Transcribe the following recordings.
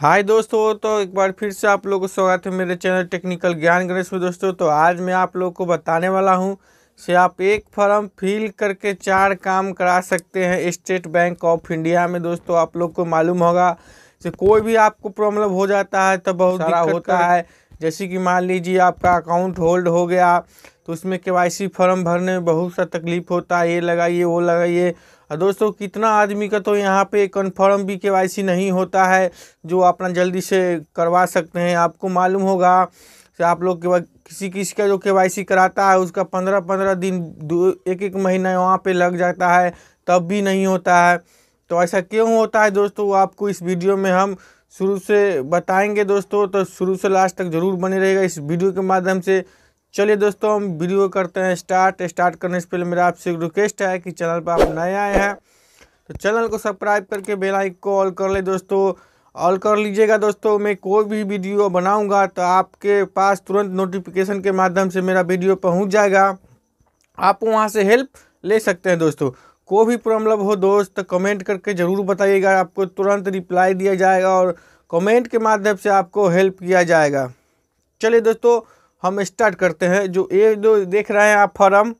हाय दोस्तों तो एक बार फिर से आप लोगों को स्वागत है मेरे चैनल टेक्निकल ज्ञान गणेश में दोस्तों तो आज मैं आप लोगों को बताने वाला हूं से आप एक फॉर्म फिल करके चार काम करा सकते हैं स्टेट बैंक ऑफ इंडिया में दोस्तों आप लोग को मालूम होगा से कोई भी आपको प्रॉब्लम हो जाता है तो बहुत सारा होता है जैसे कि मान लीजिए आपका अकाउंट होल्ड हो गया तो उसमें के फॉर्म भरने में बहुत सा तकलीफ होता है ये लगाइए वो लगाइए और दोस्तों कितना आदमी का तो यहाँ पे कन्फर्म भी के नहीं होता है जो अपना जल्दी से करवा सकते हैं आपको मालूम होगा कि आप लोग के किसी किसी का जो के कराता है उसका पंद्रह पंद्रह दिन दो एक एक महीना वहाँ पर लग जाता है तब भी नहीं होता है तो ऐसा क्यों होता है दोस्तों आपको इस वीडियो में हम शुरू से बताएंगे दोस्तों तो शुरू से लास्ट तक ज़रूर बने रहेगा इस वीडियो के माध्यम से चलिए दोस्तों हम वीडियो करते हैं स्टार्ट स्टार्ट करने से पहले मेरा आपसे एक रिक्वेस्ट है कि चैनल पर आप नए आए हैं तो चैनल को सब्सक्राइब करके बेल आइकन को ऑल कर ले दोस्तों ऑल कर लीजिएगा दोस्तों मैं कोई भी वीडियो बनाऊंगा तो आपके पास तुरंत नोटिफिकेशन के माध्यम से मेरा वीडियो पहुँच जाएगा आप वहाँ से हेल्प ले सकते हैं दोस्तों कोई भी प्रॉब्लम हो दोस्त कमेंट करके ज़रूर बताइएगा आपको तुरंत रिप्लाई दिया जाएगा और कमेंट के माध्यम से आपको हेल्प किया जाएगा चलिए दोस्तों हम स्टार्ट करते हैं जो ये जो देख रहे हैं आप फॉर्म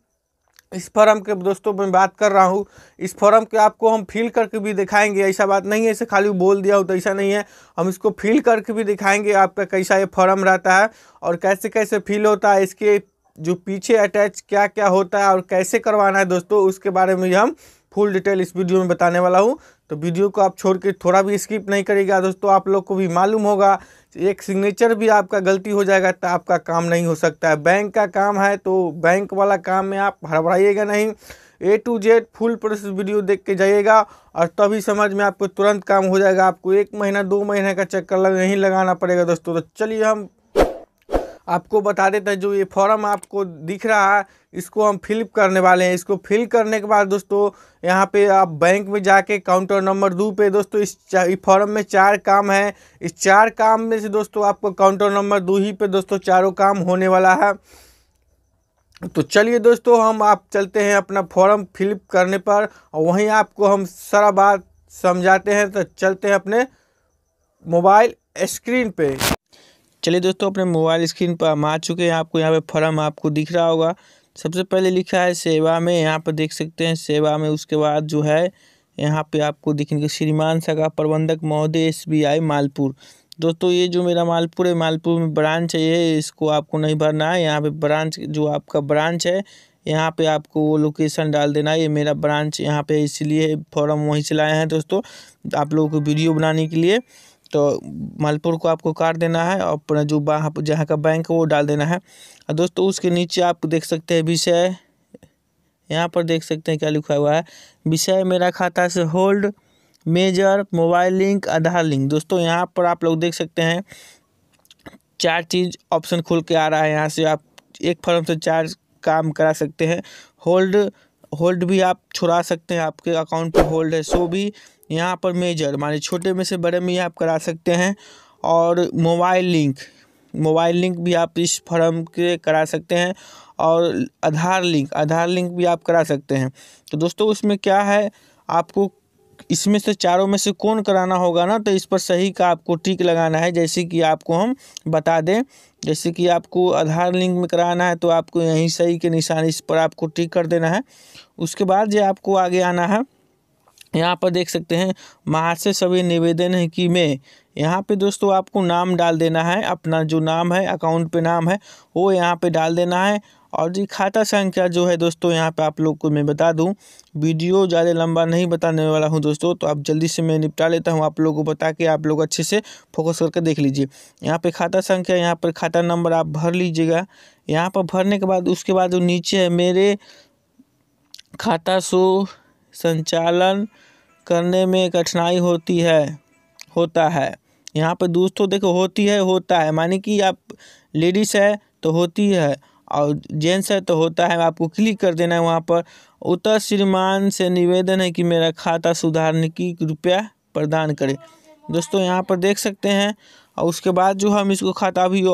इस फॉर्म के दोस्तों मैं बात कर रहा हूँ इस फॉर्म के आपको हम फिल करके भी दिखाएंगे ऐसा बात नहीं है ऐसे खाली बोल दिया हो तो ऐसा नहीं है हम इसको फिल करके भी दिखाएंगे आपका कैसा ये फॉर्म रहता है और कैसे कैसे फिल होता है इसके जो पीछे अटैच क्या क्या होता है और कैसे करवाना है दोस्तों उसके बारे में हम फुल डिटेल इस वीडियो में बताने वाला हूँ तो वीडियो को आप छोड़ के थोड़ा भी स्किप नहीं करेगा दोस्तों आप लोग को भी मालूम होगा एक सिग्नेचर भी आपका गलती हो जाएगा तो आपका काम नहीं हो सकता है बैंक का काम है तो बैंक वाला काम में आप हड़बड़ाइएगा नहीं A to Z full process video देख के जाइएगा और तभी समझ में आपको तुरंत काम हो जाएगा आपको एक महीना दो महीने का चक्कर लग नहीं लगाना पड़ेगा दोस्तों तो चलिए हम आपको बता देते हैं जो ये फॉर्म आपको दिख रहा है इसको हम फिल करने वाले हैं इसको फिल करने के बाद दोस्तों यहाँ पे आप बैंक में जाके काउंटर नंबर दो पे दोस्तों इस फॉर्म में चार काम है इस चार काम में से दोस्तों आपको काउंटर नंबर दो ही पे दोस्तों चारों काम होने वाला है तो चलिए दोस्तों हम आप चलते हैं अपना फॉर्म फिलप करने पर और वहीं आपको हम सारा बात समझाते हैं तो चलते हैं अपने मोबाइल स्क्रीन पे चलिए दोस्तों अपने मोबाइल स्क्रीन पर हम आ चुके हैं आपको यहाँ पे फॉर्म आपको दिख रहा होगा सबसे पहले लिखा है सेवा में यहाँ पर देख सकते हैं सेवा में उसके बाद जो है यहाँ पे आपको दिखेंगे श्रीमान सगा प्रबंधक महोदय एसबीआई मालपुर दोस्तों ये जो मेरा मालपुर है मालपुर में ब्रांच है ये इसको आपको नहीं भरना है यहाँ पर ब्रांच जो आपका ब्रांच है यहाँ पे आपको वो लोकेशन डाल देना है ये मेरा ब्रांच यहाँ पे इसलिए फॉर्म वहीं से लाए हैं दोस्तों आप लोगों को वीडियो बनाने के लिए तो मालपुर को आपको काट देना है और अपना जो वहाँ जहाँ का बैंक है वो डाल देना है और दोस्तों उसके नीचे आप देख सकते हैं विषय यहाँ पर देख सकते हैं क्या लिखा हुआ है विषय मेरा खाता से hold major mobile link Aadhaar link दोस्तों यहाँ पर आप लोग देख सकते हैं चार चीज़ ऑप्शन खुल के आ रहा है यहाँ से आप एक फॉर्म से चार काम करा सकते हैं होल्ड होल्ड भी आप छुड़ा सकते हैं आपके अकाउंट पर होल्ड है सो भी यहाँ पर मेजर माने छोटे में से बड़े में ही आप करा सकते हैं और मोबाइल लिंक मोबाइल लिंक भी आप इस फॉर्म के करा सकते हैं और आधार लिंक आधार लिंक भी आप करा सकते हैं तो दोस्तों उसमें क्या है आपको इसमें से चारों में से कौन कराना होगा ना तो इस पर सही का आपको टिक लगाना है जैसे कि आपको हम बता दें जैसे कि आपको आधार लिंक में कराना है तो आपको यहीं सही के निशान इस पर आपको टिक कर देना है उसके बाद जो आपको आगे आना है यहाँ पर देख सकते हैं महा से सभी निवेदन है कि मैं यहाँ पे दोस्तों आपको नाम डाल देना है अपना जो नाम है अकाउंट पे नाम है वो यहाँ पे डाल देना है और जी खाता संख्या जो है दोस्तों यहाँ पे आप लोग को मैं बता दूँ वीडियो ज़्यादा लंबा नहीं बताने वाला हूँ दोस्तों तो आप जल्दी से मैं निपटा लेता हूँ आप लोगों को बता के आप लोग अच्छे से फोकस करके देख लीजिए यहाँ पे खाता संख्या यहाँ पर खाता नंबर आप भर लीजिएगा यहाँ पर भरने के बाद उसके बाद वो नीचे है मेरे खाता सो संचालन करने में कठिनाई होती है होता है यहाँ पर दोस्तों देखो होती है होता है मानी कि आप लेडीज़ है तो होती है और जेंट्स है तो होता है आपको क्लिक कर देना है वहाँ पर उतर श्रीमान से निवेदन है कि मेरा खाता सुधारने की रुपया प्रदान करें दोस्तों यहाँ पर देख सकते हैं और उसके बाद जो हम इसको खाता भी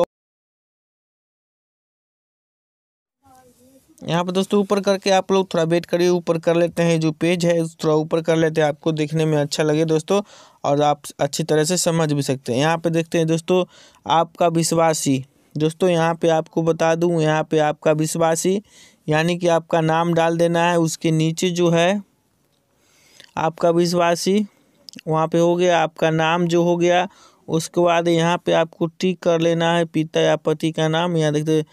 यहाँ पर दोस्तों ऊपर करके आप लोग थोड़ा वेट करिए ऊपर कर लेते हैं जो पेज है थोड़ा ऊपर कर लेते हैं आपको देखने में अच्छा लगे दोस्तों और आप अच्छी तरह से समझ भी सकते हैं यहाँ पर देखते हैं दोस्तों आपका विश्वासी दोस्तों यहाँ पे आपको बता दूँ यहाँ पे आपका विश्वासी यानी कि आपका नाम डाल देना है उसके नीचे जो है आपका विश्वासी वहाँ पे हो गया आपका नाम जो हो गया उसके बाद यहाँ पे आपको टिक कर लेना है पिता या पति का नाम यहाँ देखते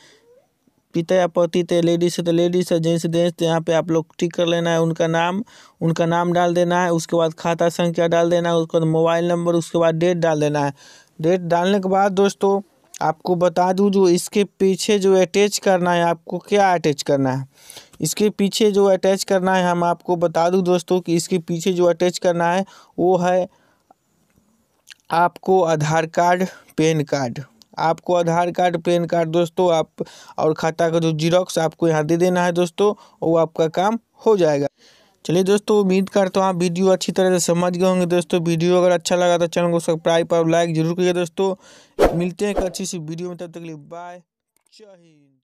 पिता या पति थे लेडीज तो लेडीज है जेंट्स जेंट्स थे यहाँ पे आप लोग टिक कर लेना है उनका नाम उनका नाम डाल देना है उसके बाद खाता संख्या डाल देना है उसके बाद मोबाइल नंबर उसके बाद डेट डाल देना है डेट डालने के बाद दोस्तों आपको बता दूं जो इसके पीछे जो अटैच करना है आपको क्या अटैच करना है इसके पीछे जो अटैच करना है हम आपको बता दूं दोस्तों कि इसके पीछे जो अटैच करना है वो है आपको आधार कार्ड पैन कार्ड आपको आधार कार्ड पैन कार्ड दोस्तों आप और खाता का जो जीरोक्स आपको यहाँ दे देना है दोस्तों वो आपका काम हो जाएगा चलिए दोस्तों उम्मीद करता हूँ आप वीडियो अच्छी तरह से समझ गए होंगे दोस्तों वीडियो अगर अच्छा लगा तो चैनल को सब्सक्राइब और लाइक जरूर करिए दोस्तों मिलते हैं एक अच्छी सी वीडियो में तब तक के लिए बाय जय हिंद